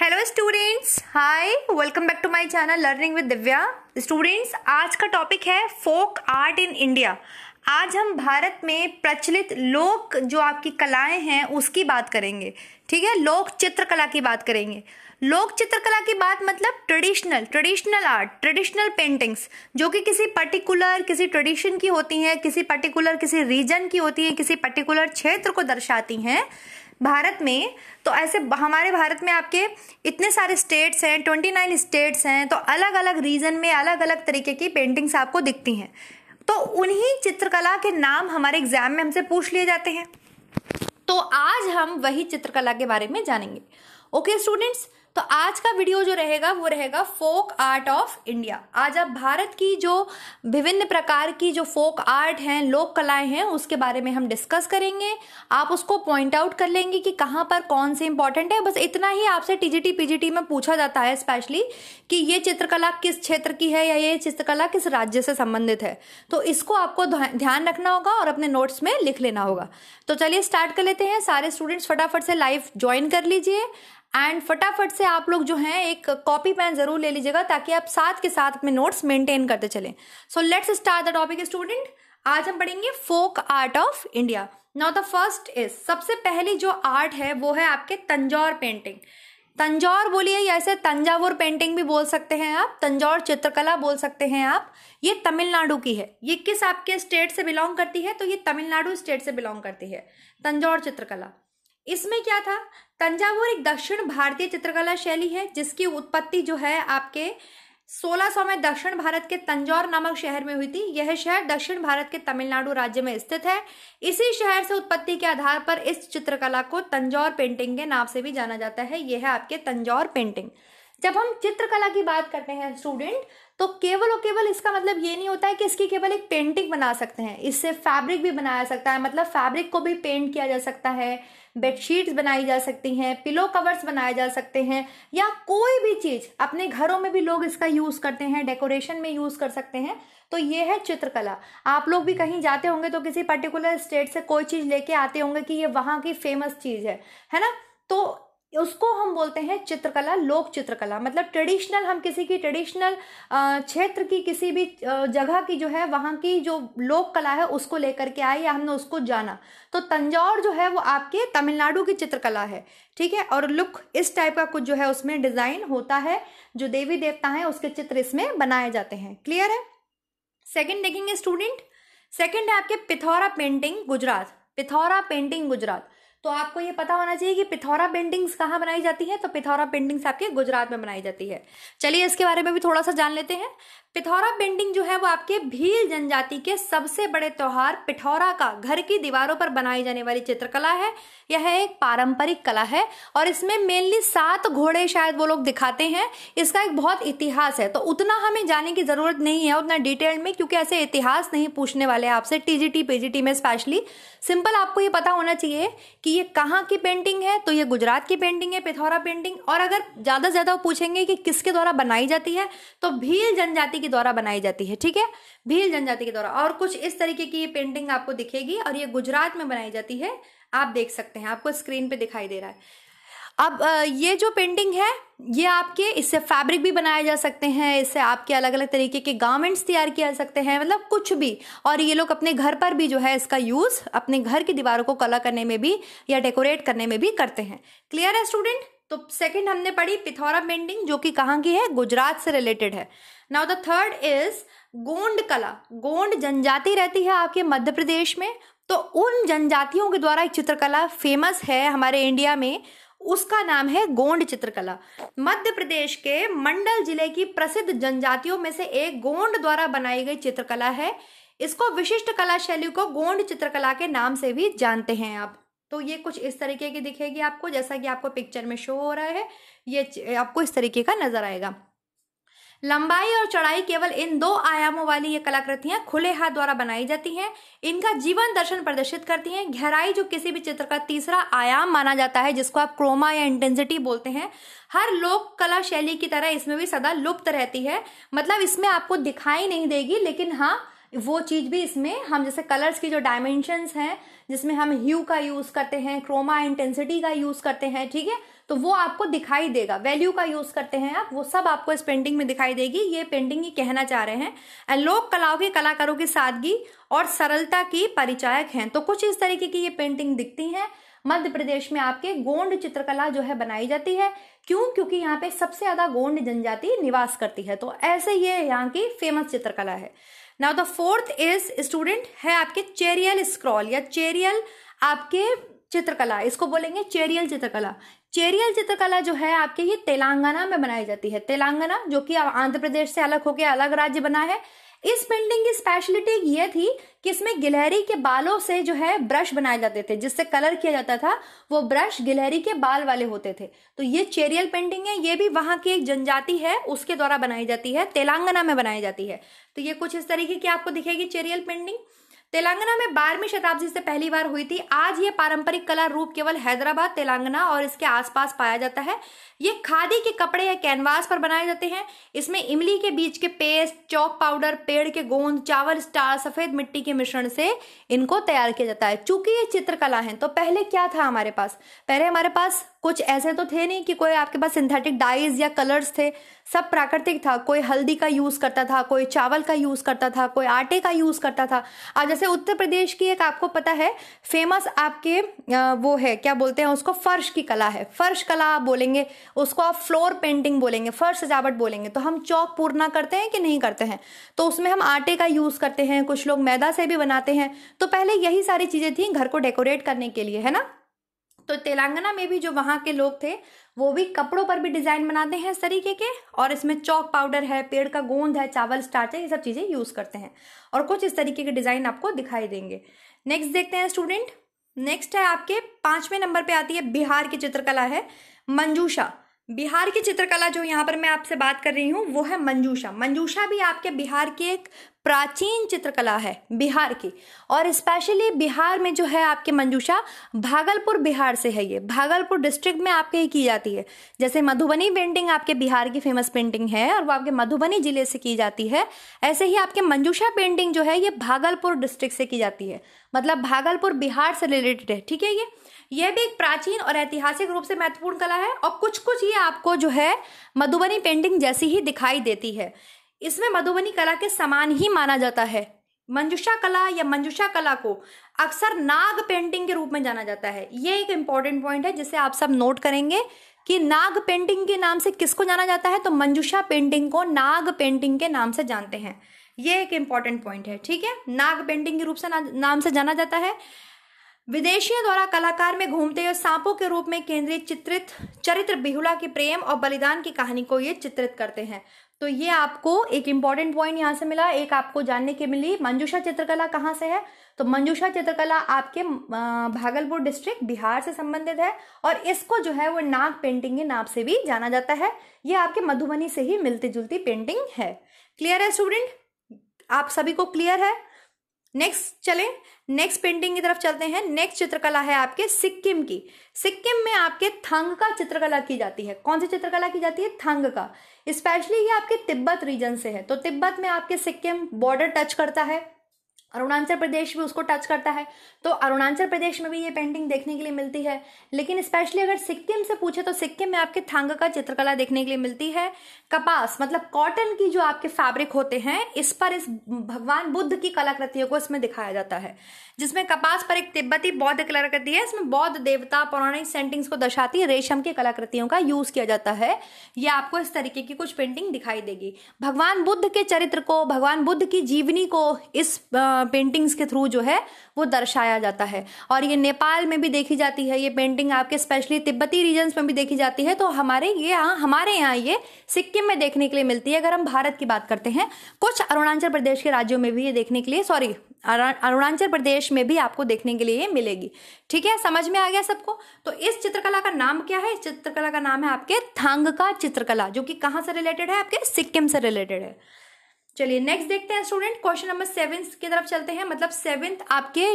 hello students hi welcome back to my channel learning with Divya students आज का topic है folk art in India आज हम भारत में प्रचलित लोक जो आपकी कलाएं हैं उसकी बात करेंगे ठीक है लोक चित्रकला की बात करेंगे लोक चित्रकला की बात मतलब traditional traditional art traditional paintings जो कि किसी पर्टिकुलर किसी ट्रेडिशन की होती हैं किसी पर्टिकुलर किसी रीजन की होती है किसी पर्टिकुलर क्षेत्र को दर्शाती हैं भारत में तो ऐसे हमारे भारत में आपके इतने सारे स्टेट्स हैं ट्वेंटी नाइन स्टेट्स हैं तो अलग अलग रीजन में अलग अलग तरीके की पेंटिंग्स आपको दिखती हैं तो उन्हीं चित्रकला के नाम हमारे एग्जाम में हमसे पूछ लिए जाते हैं तो आज हम वही चित्रकला के बारे में जानेंगे ओके स्टूडेंट्स तो आज का वीडियो जो रहेगा वो रहेगा फोक आर्ट ऑफ इंडिया आज आप भारत की जो विभिन्न प्रकार की जो फोक आर्ट हैं लोक कलाएं हैं उसके बारे में हम डिस्कस करेंगे आप उसको पॉइंट आउट कर लेंगे कि कहाँ पर कौन से इंपॉर्टेंट है बस इतना ही आपसे टीजीटी पीजीटी में पूछा जाता है स्पेशली कि ये चित्रकला किस क्षेत्र की है या ये चित्रकला किस राज्य से संबंधित है तो इसको आपको ध्यान रखना होगा और अपने नोट्स में लिख लेना होगा तो चलिए स्टार्ट कर लेते हैं सारे स्टूडेंट्स फटाफट से लाइव ज्वाइन कर लीजिए एंड फटाफट से आप लोग जो हैं एक कॉपी पेन जरूर ले लीजिएगा ताकि आप साथ के साथ अपने नोट्स मेंटेन करते चलें so let's start the topic student आज हम पढ़ेंगे folk art of India now the first is सबसे पहली जो आर्ट है वो है आपके तंजौर पेंटिंग तंजौर बोलिए या ऐसे तंजावुर पेंटिंग भी बोल सकते हैं आप तंजौर चित्रकला बोल सकते हैं आप ये तमिलनाडु की है ये किस आपके स्टेट से बिलोंग करती है तो ये तमिलनाडु स्टेट से बिलोंग करती है तंजौर चित्रकला इसमें क्या था तंजावुर एक दक्षिण भारतीय चित्रकला शैली है जिसकी उत्पत्ति जो है आपके 1600 में दक्षिण भारत के तंजौर नामक शहर में हुई थी यह शहर दक्षिण भारत के तमिलनाडु राज्य में स्थित है इसी शहर से उत्पत्ति के आधार पर इस चित्रकला को तंजौर पेंटिंग के नाम से भी जाना जाता है यह है आपके तंजौर पेंटिंग जब हम चित्रकला की बात करते हैं स्टूडेंट तो केवल और केवल इसका मतलब ये नहीं होता है कि इसकी केवल एक पेंटिंग बना सकते हैं इससे फैब्रिक भी बनाया सकता है मतलब फैब्रिक को भी पेंट किया जा सकता है बेडशीट्स बनाई जा सकती हैं पिलो कवर्स बनाए जा सकते हैं या कोई भी चीज़ अपने घरों में भी लोग इसका यूज़ करते हैं डेकोरेशन में यूज़ कर सकते हैं तो ये है चित्रकला आप लोग भी कहीं जाते होंगे तो किसी पर्टिकुलर स्टेट से कोई चीज़ लेके आते होंगे कि ये वहाँ की फेमस चीज़ है है ना तो उसको हम बोलते हैं चित्रकला लोक चित्रकला मतलब ट्रेडिशनल हम किसी की ट्रेडिशनल क्षेत्र की किसी भी जगह की जो है वहाँ की जो लोक कला है उसको लेकर के आए या हमने उसको जाना तो तंजौर जो है वो आपके तमिलनाडु की चित्रकला है ठीक है और लुक इस टाइप का कुछ जो है उसमें डिज़ाइन होता है जो देवी देवता हैं उसके चित्र इसमें बनाए जाते हैं क्लियर है सेकेंड देखेंगे स्टूडेंट सेकेंड है आपके पिथौरा पेंटिंग गुजरात पिथौरा पेंटिंग गुजरात तो आपको ये पता होना चाहिए कि पिथौरा पेंटिंग्स कहाँ बनाई जाती है तो पिथौरा पेंटिंग्स आपके गुजरात में बनाई जाती है चलिए इसके बारे में भी थोड़ा सा जान लेते हैं पिथौरा पेंटिंग जो है वो आपके भील जनजाति के सबसे बड़े त्यौहार पिथौरा का घर की दीवारों पर बनाई जाने वाली चित्रकला है यह एक पारंपरिक कला है और इसमें मेनली सात घोड़े शायद वो लोग दिखाते हैं इसका एक बहुत इतिहास है तो उतना हमें जाने की जरूरत नहीं है उतना डिटेल में क्योंकि ऐसे इतिहास नहीं पूछने वाले आपसे टीजीटी पीजीटी में स्पेशली सिंपल आपको ये पता होना चाहिए कि ये कहाँ की पेंटिंग है तो ये गुजरात की पेंटिंग है पिथौरा पेंटिंग और अगर ज्यादा से ज्यादा पूछेंगे कि किसके द्वारा बनाई जाती है तो भील जनजाति के द्वारा बनाई जाती है ठीक है भील जनजाति के द्वारा और कुछ इस तरीके की ये पेंटिंग आपको दिखेगी और ये गुजरात में बनाई जाती है आप देख सकते हैं आपको स्क्रीन पे दिखाई दे रहा है अब ये जो पेंटिंग है ये आपके इससे फैब्रिक भी बनाए जा सकते हैं इससे आपके अलग अलग तरीके के गारमेंट्स तैयार किए जा सकते हैं मतलब कुछ भी और ये लोग अपने घर पर भी जो है इसका यूज़ अपने घर की दीवारों को कला करने में भी या डेकोरेट करने में भी करते हैं क्लियर है स्टूडेंट तो सेकंड हमने पढ़ी पिथौरा पेंटिंग जो कि कहाँ की है गुजरात से रिलेटेड है now the third is Gond कला गोंड जनजाति रहती है आपके मध्य प्रदेश में तो उन जनजातियों के द्वारा एक चित्रकला फेमस है हमारे इंडिया में उसका नाम है गोंड चित्रकला मध्य प्रदेश के मंडल जिले की प्रसिद्ध जनजातियों में से एक गोंड द्वारा बनाई गई चित्रकला है इसको विशिष्ट कला शैली को गोंड चित्रकला के नाम से भी जानते हैं आप तो ये कुछ इस तरीके की दिखेगी आपको जैसा कि आपको पिक्चर में शो हो रहा है ये आपको इस तरीके का नजर आएगा लंबाई और चौड़ाई केवल इन दो आयामों वाली ये कलाकृतियां खुले हाथ द्वारा बनाई जाती हैं इनका जीवन दर्शन प्रदर्शित करती हैं गहराई जो किसी भी चित्र का तीसरा आयाम माना जाता है जिसको आप क्रोमा या इंटेंसिटी बोलते हैं हर लोक कला शैली की तरह इसमें भी सदा लुप्त रहती है मतलब इसमें आपको दिखाई नहीं देगी लेकिन हाँ वो चीज़ भी इसमें हम जैसे कलर्स की जो डायमेंशन है जिसमें हम ह्यू का यूज़ करते हैं क्रोमा इंटेंसिटी का यूज़ करते हैं ठीक है तो वो आपको दिखाई देगा वैल्यू का यूज़ करते हैं आप वो सब आपको इस पेंटिंग में दिखाई देगी ये पेंटिंग ही कहना चाह रहे हैं एंड लोक कलाओं के कलाकारों की सादगी और सरलता की परिचायक हैं तो कुछ इस तरीके की ये पेंटिंग दिखती हैं मध्य प्रदेश में आपके गोंड चित्रकला जो है बनाई जाती है क्यों क्योंकि यहाँ पे सबसे ज्यादा गोंड जनजाति निवास करती है तो ऐसे ये यहाँ की फेमस चित्रकला है now the fourth is student है आपके चेरियल स्क्रॉल या चेरियल आपके चित्रकला इसको बोलेंगे चेरियल चित्रकला चेरियल चित्रकला जो है आपके ये तेलंगाना में बनाई जाती है तेलंगाना जो कि आंध्र प्रदेश से अलग होकर अलग राज्य बना है इस पेंटिंग की स्पेशलिटी ये थी कि इसमें गिलहरी के बालों से जो है ब्रश बनाए जाते थे जिससे कलर किया जाता था वो ब्रश गिलहरी के बाल वाले होते थे तो ये चेरियल पेंटिंग है ये भी वहां की एक जनजाति है उसके द्वारा बनाई जाती है तेलंगाना में बनाई जाती है तो ये कुछ इस तरीके की आपको दिखेगी चेरियल पेंटिंग तेलंगाना में बारहवीं शताब्दी से पहली बार हुई थी आज ये पारंपरिक कला रूप केवल हैदराबाद तेलंगाना और इसके आसपास पाया जाता है ये खादी के कपड़े या कैनवास पर बनाए जाते हैं इसमें इमली के बीज के पेस्ट चौक पाउडर पेड़ के गोंद चावल स्टार सफेद मिट्टी के मिश्रण से इनको तैयार किया जाता है चूंकि ये चित्रकला है तो पहले क्या था हमारे पास पहले हमारे पास कुछ ऐसे तो थे नहीं कि कोई आपके पास सिंथेटिक डाइज या कलर्स थे सब प्राकृतिक था कोई हल्दी का यूज़ करता था कोई चावल का यूज़ करता था कोई आटे का यूज़ करता था आज जैसे उत्तर प्रदेश की एक आपको पता है फेमस आपके वो है क्या बोलते हैं उसको फर्श की कला है फर्श कला आप बोलेंगे उसको आप फ्लोर पेंटिंग बोलेंगे फर्श सजावट बोलेंगे तो हम चौक पूर्णा करते हैं कि नहीं करते हैं तो उसमें हम आटे का यूज़ करते हैं कुछ लोग मैदा से भी बनाते हैं तो पहले यही सारी चीज़ें थी घर को डेकोरेट करने के लिए है ना तो तेलंगाना में भी जो वहाँ के लोग थे वो भी कपड़ों पर भी डिज़ाइन बनाते हैं इस तरीके के और इसमें चौक पाउडर है पेड़ का गोंद है चावल स्टार्च है ये सब चीज़ें यूज़ करते हैं और कुछ इस तरीके के डिज़ाइन आपको दिखाई देंगे नेक्स्ट देखते हैं स्टूडेंट नेक्स्ट है आपके पाँचवें नंबर पर आती है बिहार की चित्रकला है मंजूषा बिहार की चित्रकला जो यहाँ पर मैं आपसे बात कर रही हूँ वो है मंजूषा मंजूषा भी आपके बिहार की एक प्राचीन चित्रकला है बिहार की और स्पेशली बिहार में जो है आपके मंजूषा भागलपुर बिहार से है ये भागलपुर डिस्ट्रिक्ट में आपके ही की जाती है जैसे मधुबनी पेंटिंग आपके बिहार की फेमस पेंटिंग है और वो आपके मधुबनी जिले से की जाती है ऐसे ही आपके मंजूषा पेंटिंग जो है ये भागलपुर डिस्ट्रिक्ट से की जाती है मतलब भागलपुर बिहार से रिलेटेड है ठीक है ये यह भी एक प्राचीन और ऐतिहासिक रूप से महत्वपूर्ण कला है और कुछ कुछ ये आपको जो है मधुबनी पेंटिंग जैसी ही दिखाई देती है इसमें मधुबनी कला के समान ही माना जाता है मंजुषा कला या मंजुषा कला को अक्सर नाग पेंटिंग के रूप में जाना जाता है ये एक इंपॉर्टेंट पॉइंट है जिसे आप सब नोट करेंगे कि नाग पेंटिंग के नाम से किसको जाना जाता है तो मंजुषा पेंटिंग को नाग पेंटिंग के नाम से जानते हैं ये एक इंपॉर्टेंट पॉइंट है ठीक है नाग पेंटिंग के रूप से ना, नाम से जाना जाता है विदेशियों द्वारा कलाकार में घूमते हुए सांपों के रूप में केंद्रीय चित्रित चरित्र बिहुला के प्रेम और बलिदान की कहानी को ये चित्रित करते हैं तो ये आपको एक इम्पॉर्टेंट पॉइंट यहाँ से मिला एक आपको जानने के मिली मंजूषा चित्रकला कहाँ से है तो मंजूषा चित्रकला आपके भागलपुर डिस्ट्रिक्ट बिहार से संबंधित है और इसको जो है वो नाग पेंटिंग के नाम से भी जाना जाता है ये आपके मधुबनी से ही मिलती जुलती पेंटिंग है क्लियर है स्टूडेंट आप सभी को क्लियर है नेक्स्ट चलें नेक्स्ट पेंटिंग की तरफ चलते हैं नेक्स्ट चित्रकला है आपके सिक्किम की सिक्किम में आपके थंग का चित्रकला की जाती है कौन सी चित्रकला की जाती है थंग का स्पेशली ये आपके तिब्बत रीजन से है तो तिब्बत में आपके सिक्किम बॉर्डर टच करता है अरुणाचल प्रदेश भी उसको टच करता है तो अरुणाचल प्रदेश में भी ये पेंटिंग देखने के लिए मिलती है लेकिन स्पेशली अगर सिक्किम से पूछे तो सिक्किम में आपके थांग का चित्रकला देखने के लिए मिलती है कपास मतलब कॉटन की जो आपके फैब्रिक होते हैं इस पर इस भगवान बुद्ध की कलाकृतियों को इसमें दिखाया जाता है जिसमें कपास पर एक तिब्बती बौद्ध कलाकृति है इसमें बौद्ध देवता पौराणिक सेंटिंग्स को दर्शाती है रेशम की कलाकृतियों का यूज किया जाता है यह आपको इस तरीके की कुछ पेंटिंग दिखाई देगी भगवान बुद्ध के चरित्र को भगवान बुद्ध की जीवनी को इस पेंटिंग्स के थ्रू जो है वो दर्शाया जाता है और ये नेपाल में भी देखी जाती है ये पेंटिंग आपके स्पेशली तिब्बती रीजन्स में भी देखी जाती है तो हमारे ये यहाँ हमारे यहाँ ये सिक्किम में देखने के लिए मिलती है अगर हम भारत की बात करते हैं कुछ अरुणाचल प्रदेश के राज्यों में भी ये देखने के लिए सॉरी अरुणाचल प्रदेश में भी आपको देखने के लिए मिलेगी ठीक है समझ में आ गया सबको तो इस चित्रकला का नाम क्या है इस चित्रकला का नाम है आपके थांग का चित्रकला जो कि कहाँ से रिलेटेड है आपके सिक्किम से रिलेटेड है चलिए नेक्स्ट देखते हैं स्टूडेंट क्वेश्चन नंबर सेवन की तरफ चलते हैं मतलब सेवेंथ आपके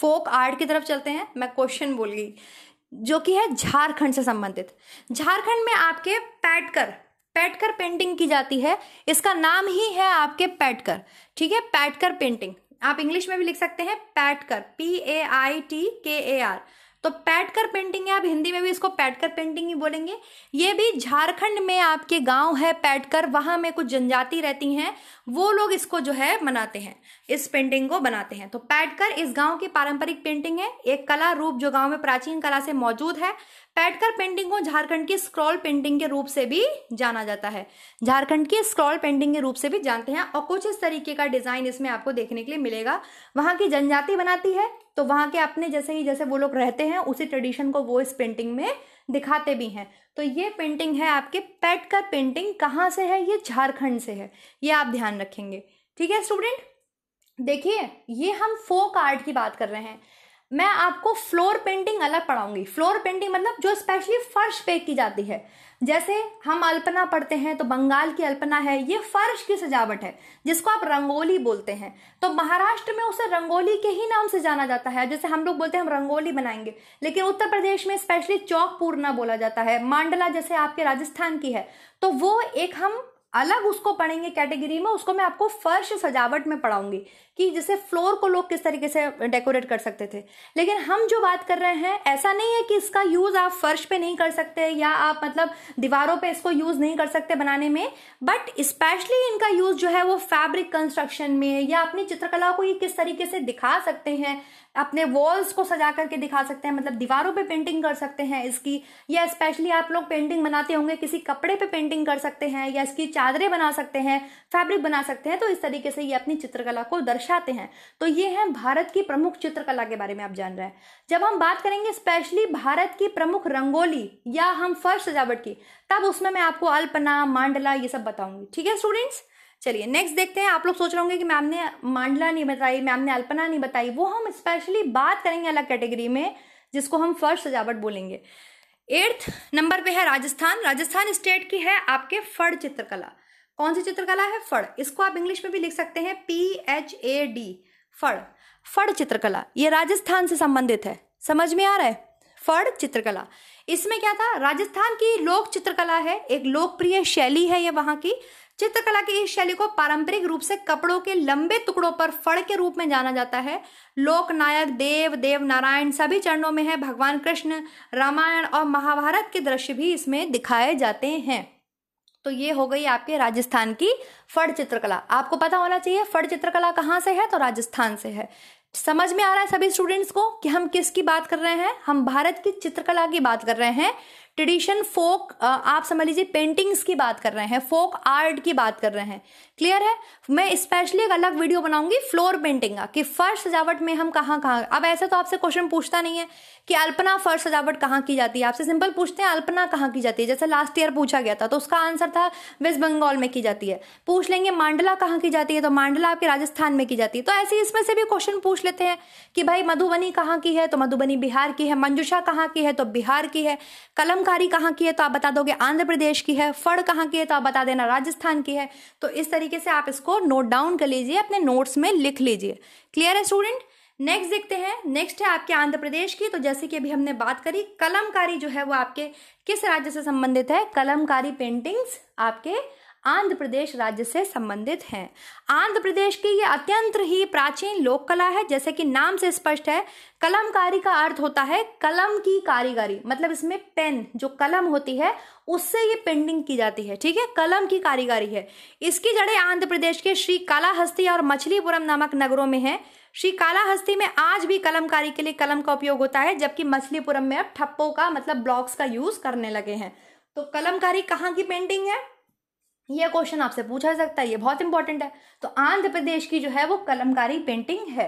फोक आर्ट की तरफ चलते हैं मैं क्वेश्चन बोल गई जो कि है झारखंड से संबंधित झारखंड में आपके पैटकर पैटकर पेंटिंग की जाती है इसका नाम ही है आपके पैटकर ठीक है पैटकर पेंटिंग आप इंग्लिश में भी लिख सकते हैं पैट कर पी ए आई टी के ए आर तो पैटकर पेंटिंग है आप हिंदी में भी इसको पैटकर पेंटिंग ही बोलेंगे ये भी झारखंड में आपके गांव है पैटकर वहां में कुछ जनजाति रहती हैं वो लोग इसको जो है मनाते हैं इस पेंटिंग को बनाते हैं तो पैटकर इस गांव की पारंपरिक पेंटिंग है एक कला रूप जो गांव में प्राचीन कला से मौजूद है पैटकर पेंटिंग को झारखंड की स्क्रॉल पेंटिंग के रूप से भी जाना जाता है झारखंड की स्क्रॉल पेंटिंग के रूप से भी जानते हैं और कुछ इस तरीके का डिजाइन इसमें आपको देखने के लिए मिलेगा वहां की जनजाति बनाती है तो वहाँ के अपने जैसे ही जैसे वो लोग रहते हैं उसी ट्रेडिशन को वो इस पेंटिंग में दिखाते भी हैं तो ये पेंटिंग है आपके पेट का पेंटिंग कहाँ से है ये झारखंड से है ये आप ध्यान रखेंगे ठीक है स्टूडेंट देखिए ये हम फोक आर्ट की बात कर रहे हैं मैं आपको फ्लोर पेंटिंग अलग पढ़ाऊंगी फ्लोर पेंटिंग मतलब जो स्पेशली फर्श पे की जाती है जैसे हम अल्पना पढ़ते हैं तो बंगाल की अल्पना है ये फर्श की सजावट है जिसको आप रंगोली बोलते हैं तो महाराष्ट्र में उसे रंगोली के ही नाम से जाना जाता है जैसे हम लोग बोलते हैं हम रंगोली बनाएंगे लेकिन उत्तर प्रदेश में स्पेशली चौक पूर्णा बोला जाता है मांडला जैसे आपके राजस्थान की है तो वो एक हम अलग उसको पढ़ेंगे कैटेगरी में उसको मैं आपको फर्श सजावट में पढ़ाऊंगी कि जैसे फ्लोर को लोग किस तरीके से डेकोरेट कर सकते थे लेकिन हम जो बात कर रहे हैं ऐसा नहीं है कि इसका यूज आप फर्श पे नहीं कर सकते या आप मतलब दीवारों पे इसको यूज नहीं कर सकते बनाने में बट स्पेशली इनका यूज जो है वो फैब्रिक कंस्ट्रक्शन में या अपनी चित्रकला को ये किस तरीके से दिखा सकते हैं अपने वॉल्स को सजा करके दिखा सकते हैं मतलब दीवारों पे पेंटिंग कर सकते हैं इसकी या स्पेशली आप लोग पेंटिंग बनाते होंगे किसी कपड़े पे पेंटिंग कर सकते हैं या इसकी चादरें बना सकते हैं फैब्रिक बना सकते हैं तो इस तरीके से ये अपनी चित्रकला को दर्शाते हैं तो ये है भारत की प्रमुख चित्रकला के बारे में आप जान रहे हैं जब हम बात करेंगे स्पेशली भारत की प्रमुख रंगोली या हम फर्स्ट सजावट की तब उसमें मैं आपको अल्पना मांडला ये सब बताऊंगी ठीक है स्टूडेंट्स चलिए नेक्स्ट देखते हैं आप लोग सोच रहे होंगे कि मैम ने मांडला नहीं बताई मैम ने अल्पना नहीं बताई वो हम स्पेशली बात करेंगे अलग कैटेगरी में जिसको हम फर्स्ट सजावट बोलेंगे एट्थ नंबर पे है राजस्थान राजस्थान स्टेट की है आपके फड़ चित्रकला कौन सी चित्रकला है फड़ इसको आप इंग्लिश में भी लिख सकते हैं पी एच ए डी फड़ फड़ चित्रकला ये राजस्थान से संबंधित है समझ में आ रहा है फड़ चित्रकला इसमें क्या था राजस्थान की लोक चित्रकला है एक लोकप्रिय शैली है ये वहां की चित्रकला की इस शैली को पारंपरिक रूप से कपड़ों के लंबे टुकड़ों पर फड़ के रूप में जाना जाता है लोक नायक देव देव नारायण सभी चरणों में है भगवान कृष्ण रामायण और महाभारत के दृश्य भी इसमें दिखाए जाते हैं तो ये हो गई आपके राजस्थान की फड़ चित्रकला आपको पता होना चाहिए फड़ चित्रकला कहाँ से है तो राजस्थान से है समझ में आ रहा है सभी स्टूडेंट्स को कि हम किसकी बात कर रहे हैं हम भारत की चित्रकला की बात कर रहे हैं ट्रेडिशन फोक आप समझ लीजिए पेंटिंग्स की बात कर रहे हैं फोक आर्ट की बात कर रहे हैं क्लियर है मैं स्पेशली एक अलग वीडियो बनाऊंगी फ्लोर पेंटिंग का कि फर्श सजावट में हम कहाँ कहाँ अब ऐसा तो आपसे क्वेश्चन पूछता नहीं है कि अल्पना फर्श सजावट कहाँ की जाती है आपसे सिंपल पूछते हैं अल्पना कहाँ की जाती है जैसे लास्ट ईयर पूछा गया था तो उसका आंसर था वेस्ट बंगाल में की जाती है पूछ लेंगे मांडला कहाँ की जाती है तो मांडला आपके राजस्थान में की जाती है तो ऐसे इसमें से भी क्वेश्चन पूछ पूछ लेते हैं कि भाई मधुबनी कहाँ की है तो मधुबनी बिहार की है मंजूषा कहाँ की है तो बिहार की है कलमकारी कहाँ की है तो आप बता दोगे आंध्र प्रदेश की है फड़ कहाँ की है तो आप बता देना राजस्थान की है तो इस तरीके से आप इसको नोट डाउन कर लीजिए अपने नोट्स में लिख लीजिए क्लियर है स्टूडेंट नेक्स्ट देखते हैं नेक्स्ट है आपके आंध्र प्रदेश की तो जैसे कि अभी हमने बात करी कलमकारी जो है वो आपके किस राज्य से संबंधित है कलमकारी पेंटिंग्स आपके आंध्र प्रदेश राज्य से संबंधित हैं आंध्र प्रदेश की ये अत्यंत ही प्राचीन लोक कला है जैसे कि नाम से स्पष्ट है कलमकारी का अर्थ होता है कलम की कारीगरी मतलब इसमें पेन जो कलम होती है उससे ये पेंटिंग की जाती है ठीक है कलम की कारीगरी है इसकी जड़ें आंध्र प्रदेश के श्री कालाहस्ती और मछलीपुरम नामक नगरों में है श्री कालाहस्ती में आज भी कलमकारी के लिए कलम का उपयोग होता है जबकि मछलीपुरम में अब ठप्पों का मतलब ब्लॉक्स का यूज करने लगे हैं तो कलमकारी कहाँ की पेंटिंग है ये क्वेश्चन आपसे पूछा सकता है ये बहुत इंपॉर्टेंट है तो आंध्र प्रदेश की जो है वो कलमकारी पेंटिंग है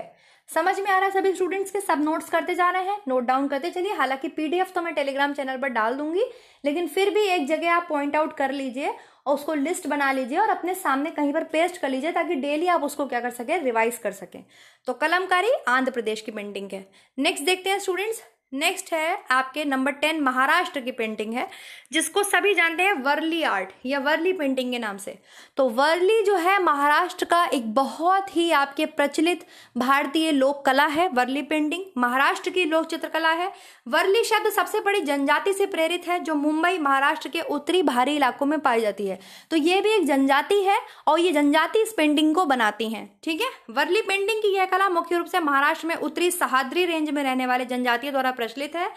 समझ में आ रहा है सभी स्टूडेंट्स के सब नोट्स करते जा रहे हैं नोट डाउन करते चलिए हालांकि पीडीएफ तो मैं टेलीग्राम चैनल पर डाल दूंगी लेकिन फिर भी एक जगह आप पॉइंट आउट कर लीजिए और उसको लिस्ट बना लीजिए और अपने सामने कहीं पर पेस्ट कर लीजिए ताकि डेली आप उसको क्या कर सके रिवाइज कर सके तो कलमकारी आंध्र प्रदेश की पेंटिंग है नेक्स्ट देखते हैं स्टूडेंट्स नेक्स्ट है आपके नंबर टेन महाराष्ट्र की पेंटिंग है जिसको सभी जानते हैं वर्ली आर्ट या वर्ली पेंटिंग के नाम से तो वर्ली जो है महाराष्ट्र का एक बहुत ही आपके प्रचलित भारतीय लोक कला है वर्ली पेंटिंग महाराष्ट्र की लोक चित्रकला है वर्ली शब्द सबसे बड़ी जनजाति से प्रेरित है जो मुंबई महाराष्ट्र के उत्तरी भारी इलाकों में पाई जाती है तो ये भी एक जनजाति है और ये जनजाति इस पेंटिंग को बनाती है ठीक है वर्ली पेंटिंग की यह कला मुख्य रूप से महाराष्ट्र में उत्तरी सहाद्री रेंज में रहने वाले जनजातियों द्वारा प्रचलित है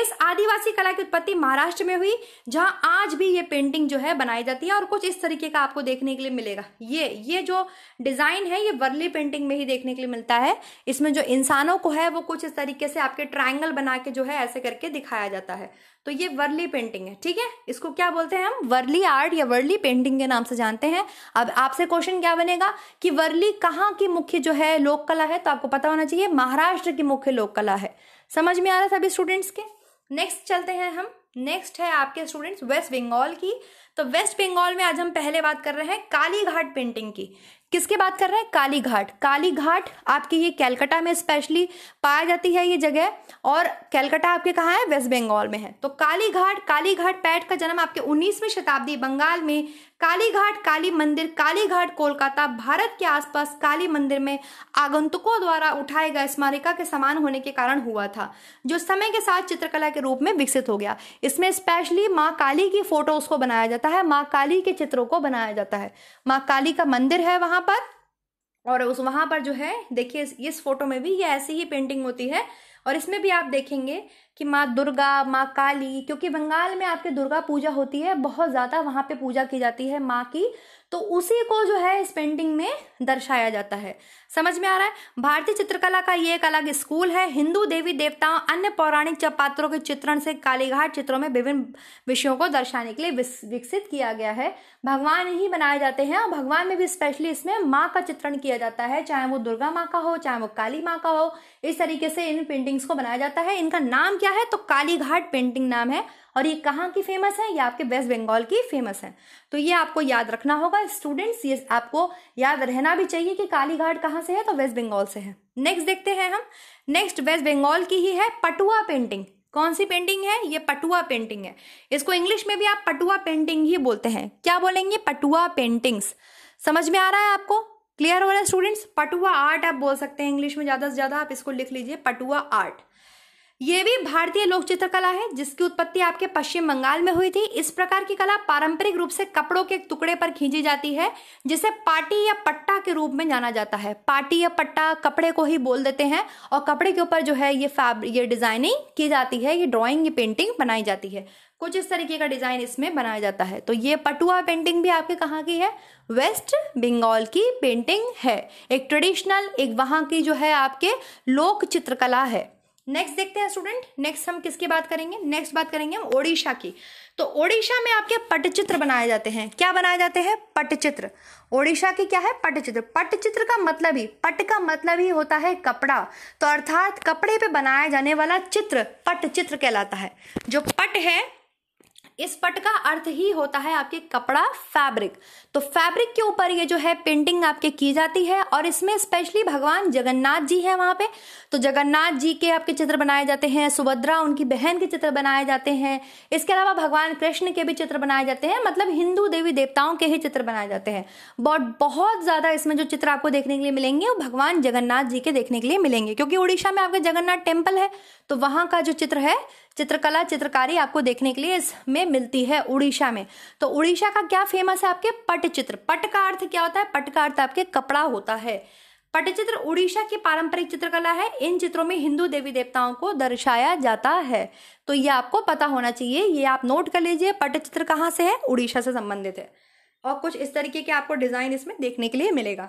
इस आदिवासी कला की उत्पत्ति महाराष्ट्र में हुई जहां आज भी ये पेंटिंग जो है बनाई जाती है और कुछ इस तरीके का आपको देखने के लिए मिलेगा ये ये जो डिजाइन है ये वर्ली पेंटिंग में ही देखने के लिए मिलता है इसमें जो इंसानों को है वो कुछ इस तरीके से आपके ट्रायंगल बना के जो है ऐसे करके दिखाया जाता है तो ये वर्ली पेंटिंग है ठीक है इसको क्या बोलते हैं हम वर्ली आर्ट या वर्ली पेंटिंग के नाम से जानते हैं अब आपसे क्वेश्चन क्या बनेगा कि वर्ली कहाँ की मुख्य जो है लोक कला है तो आपको पता होना चाहिए महाराष्ट्र की मुख्य लोक कला है समझ में आ रहा है सभी स्टूडेंट्स के नेक्स्ट चलते हैं हम नेक्स्ट है आपके स्टूडेंट्स वेस्ट बंगाल की तो वेस्ट बंगाल में आज हम पहले बात कर रहे हैं कालीघाट पेंटिंग की किसके बात कर रहे हैं कालीघाट कालीघाट काली घाट आपके ये कैलकटा में स्पेशली पाया जाती है ये जगह और कैलकटा आपके कहाँ है वेस्ट बंगाल में है तो कालीघाट कालीघाट पैठ का जन्म आपके 19वीं शताब्दी बंगाल में कालीघाट काली मंदिर कालीघाट कोलकाता भारत के आसपास काली मंदिर में आगंतुकों द्वारा उठाए गए स्मारिका के समान होने के कारण हुआ था जो समय के साथ चित्रकला के रूप में विकसित हो गया इसमें स्पेशली माँ काली की फोटोज को बनाया जाता है माँ काली के चित्रों को बनाया जाता है माँ काली का मंदिर है वहां पर और उस वहां पर जो है देखिए इस, इस फोटो में भी ये ऐसी ही पेंटिंग होती है और इसमें भी आप देखेंगे कि माँ दुर्गा माँ काली क्योंकि बंगाल में आपके दुर्गा पूजा होती है बहुत ज़्यादा वहाँ पे पूजा की जाती है माँ की तो उसी को जो है इस पेंटिंग में दर्शाया जाता है समझ में आ रहा है भारतीय चित्रकला का ये एक अलग स्कूल है हिंदू देवी देवताओं अन्य पौराणिक पात्रों के चित्रण से कालीघाट चित्रों में विभिन्न विषयों को दर्शाने के लिए विकसित किया गया है भगवान ही बनाए जाते हैं और भगवान में भी स्पेशली इसमें माँ का चित्रण किया जाता है चाहे वो दुर्गा माँ का हो चाहे वो काली माँ का हो इस तरीके से इन पेंटिंग्स को बनाया जाता है इनका नाम क्या है तो कालीघाट पेंटिंग नाम है और ये कहाँ की फेमस है ये आपके वेस्ट बंगाल की फेमस है तो ये आपको याद रखना होगा स्टूडेंट्स ये आपको याद रहना भी चाहिए कि कालीघाट कहाँ से है तो वेस्ट बंगाल से है नेक्स्ट देखते हैं हम नेक्स्ट वेस्ट बंगाल की ही है पटुआ पेंटिंग कौन सी पेंटिंग है ये पटुआ पेंटिंग है इसको इंग्लिश में भी आप पटुआ पेंटिंग ही बोलते हैं क्या बोलेंगे पटुआ पेंटिंग्स समझ में आ रहा है आपको क्लियर हो रहा है स्टूडेंट्स पटुआ आर्ट आप बोल सकते हैं इंग्लिश में ज़्यादा से ज़्यादा आप इसको लिख लीजिए पटुआ आर्ट ये भी भारतीय लोक चित्रकला है जिसकी उत्पत्ति आपके पश्चिम बंगाल में हुई थी इस प्रकार की कला पारंपरिक रूप से कपड़ों के टुकड़े पर खींची जाती है जिसे पाटी या पट्टा के रूप में जाना जाता है पाटी या पट्टा कपड़े को ही बोल देते हैं और कपड़े के ऊपर जो है ये फैब ये डिजाइनिंग की जाती है ये ड्रॉइंग ये पेंटिंग बनाई जाती है कुछ इस तरीके का डिजाइन इसमें बनाया जाता है तो ये पटुआ पेंटिंग भी आपके कहाँ की है वेस्ट बंगाल की पेंटिंग है एक ट्रेडिशनल एक वहां की जो है आपके लोक चित्रकला है नेक्स्ट देखते हैं स्टूडेंट नेक्स्ट हम किसकी बात करेंगे नेक्स्ट बात करेंगे हम ओडिशा की तो ओडिशा में आपके पटचित्र बनाए जाते हैं क्या बनाए जाते हैं पटचित्र ओडिशा की क्या है पटचित्र पटचित्र का मतलब ही पट का मतलब ही होता है कपड़ा तो अर्थात कपड़े पे बनाया जाने वाला चित्र पटचित्र कहलाता है जो पट है इस पट का अर्थ ही होता है आपके कपड़ा फैब्रिक तो फैब्रिक के ऊपर ये जो है पेंटिंग आपके की जाती है और इसमें स्पेशली भगवान जगन्नाथ जी है वहां पे तो जगन्नाथ जी के आपके चित्र बनाए जाते हैं सुभद्रा उनकी बहन के चित्र बनाए जाते हैं इसके अलावा भगवान कृष्ण के भी चित्र बनाए जाते हैं मतलब हिंदू देवी देवताओं के ही चित्र बनाए जाते हैं बहुत बहुत ज्यादा इसमें जो चित्र आपको देखने के लिए मिलेंगे वो भगवान जगन्नाथ जी के देखने के लिए मिलेंगे क्योंकि उड़ीसा में आपका जगन्नाथ टेम्पल है तो वहां का जो चित्र है चित्रकला चित्रकारी आपको देखने के लिए इसमें मिलती है उड़ीसा में तो उड़ीसा का क्या फेमस है आपके पटचित्र पट का अर्थ क्या होता है पट का अर्थ आपके कपड़ा होता है पटचित्र उड़ीसा की पारंपरिक चित्रकला है इन चित्रों में हिंदू देवी देवताओं को दर्शाया जाता है तो ये आपको पता होना चाहिए ये आप नोट कर लीजिए पटचित्र कहाँ से है उड़ीसा से संबंधित है और कुछ इस तरीके के आपको डिजाइन इसमें देखने के लिए मिलेगा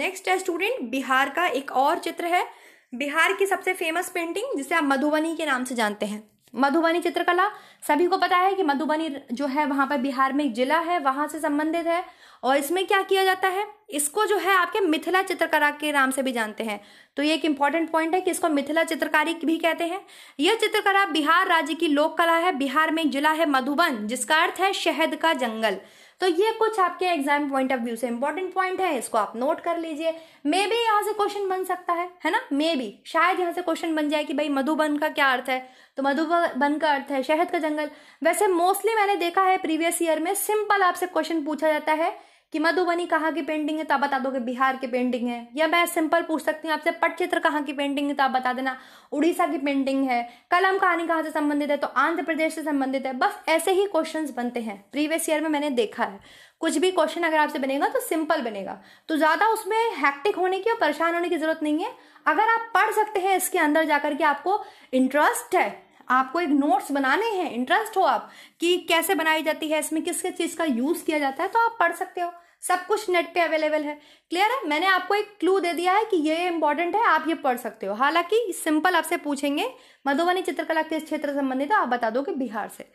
नेक्स्ट है स्टूडेंट बिहार का एक और चित्र है बिहार की सबसे फेमस पेंटिंग जिसे आप मधुबनी के नाम से जानते हैं मधुबनी चित्रकला सभी को पता है कि मधुबनी जो है वहां पर बिहार में एक जिला है वहां से संबंधित है और इसमें क्या किया जाता है इसको जो है आपके मिथिला चित्रकला के नाम से भी जानते हैं तो ये एक इंपॉर्टेंट पॉइंट है कि इसको मिथिला चित्रकारी भी कहते हैं यह चित्रकला बिहार राज्य की लोक कला है बिहार में एक जिला है मधुबन जिसका अर्थ है शहद का जंगल तो ये कुछ आपके एग्जाम पॉइंट ऑफ व्यू से इंपॉर्टेंट पॉइंट है इसको आप नोट कर लीजिए मे बी यहाँ से क्वेश्चन बन सकता है है ना मे बी शायद यहाँ से क्वेश्चन बन जाए कि भाई मधुबन का क्या अर्थ है तो मधुबन का अर्थ है शहद का जंगल वैसे मोस्टली मैंने देखा है प्रीवियस ईयर में सिंपल आपसे क्वेश्चन पूछा जाता है कि मधुबनी कहाँ की पेंटिंग है तो आप बता दोगे बिहार की पेंटिंग है या मैं सिंपल पूछ सकती हूँ आपसे पटचित्र कहाँ की पेंटिंग है तो आप बता देना उड़ीसा की पेंटिंग है कलम कहानी कहाँ से संबंधित है तो आंध्र प्रदेश से संबंधित है बस ऐसे ही क्वेश्चन बनते हैं प्रीवियस ईयर में मैंने देखा है कुछ भी क्वेश्चन अगर आपसे बनेगा तो सिंपल बनेगा तो ज़्यादा उसमें हैक्टिक होने की और परेशान होने की जरूरत नहीं है अगर आप पढ़ सकते हैं इसके अंदर जाकर के आपको इंटरेस्ट है आपको एक नोट्स बनाने हैं इंटरेस्ट हो आप कि कैसे बनाई जाती है इसमें किस किस चीज़ का यूज़ किया जाता है तो आप पढ़ सकते हो सब कुछ नेट पे अवेलेबल है क्लियर है मैंने आपको एक क्लू दे दिया है कि ये इंपॉर्टेंट है आप ये पढ़ सकते हो हालांकि सिंपल आपसे पूछेंगे मधुबनी चित्रकला किस क्षेत्र संबंधित है आप बता दो कि बिहार से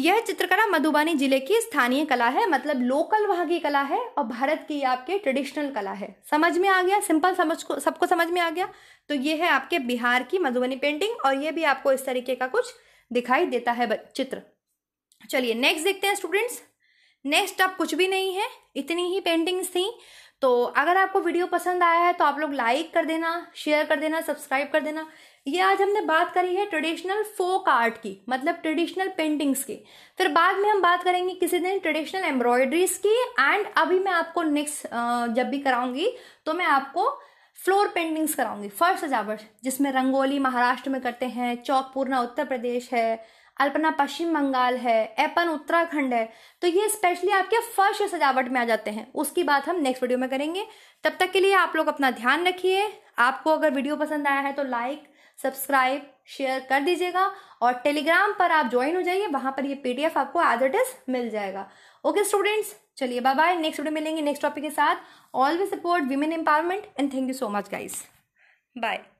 यह चित्रकला मधुबनी जिले की स्थानीय कला है मतलब लोकल वहाँ की कला है और भारत की आपके ट्रेडिशनल कला है समझ में आ गया सिंपल समझ को सबको समझ में आ गया तो ये है आपके बिहार की मधुबनी पेंटिंग और ये भी आपको इस तरीके का कुछ दिखाई देता है चित्र चलिए नेक्स्ट देखते हैं स्टूडेंट्स नेक्स्ट अब कुछ भी नहीं है इतनी ही पेंटिंग्स थी तो अगर आपको वीडियो पसंद आया है तो आप लोग लाइक कर देना शेयर कर देना सब्सक्राइब कर देना ये आज हमने बात करी है ट्रेडिशनल फोक आर्ट की मतलब ट्रेडिशनल पेंटिंग्स की फिर बाद में हम बात करेंगे किसी दिन ट्रेडिशनल एम्ब्रॉयडरीज की एंड अभी मैं आपको नेक्स्ट जब भी कराऊंगी तो मैं आपको फ्लोर पेंटिंग्स कराऊंगी फर्श सजावट जिसमें रंगोली महाराष्ट्र में करते हैं चौक पूर्णा उत्तर प्रदेश है अल्पना पश्चिम बंगाल है एपन उत्तराखंड है तो ये स्पेशली आपके फर्श सजावट में आ जाते हैं उसकी बात हम नेक्स्ट वीडियो में करेंगे तब तक के लिए आप लोग अपना ध्यान रखिए आपको अगर वीडियो पसंद आया है तो लाइक सब्सक्राइब शेयर कर दीजिएगा और टेलीग्राम पर आप ज्वाइन हो जाइए वहां पर ये पीडीएफ आपको एज इट इज मिल जाएगा ओके स्टूडेंट्स चलिए बाय बाय नेक्स्ट वीडियो मिलेंगे नेक्स्ट टॉपिक के साथ always support women empowerment and thank you so much guys bye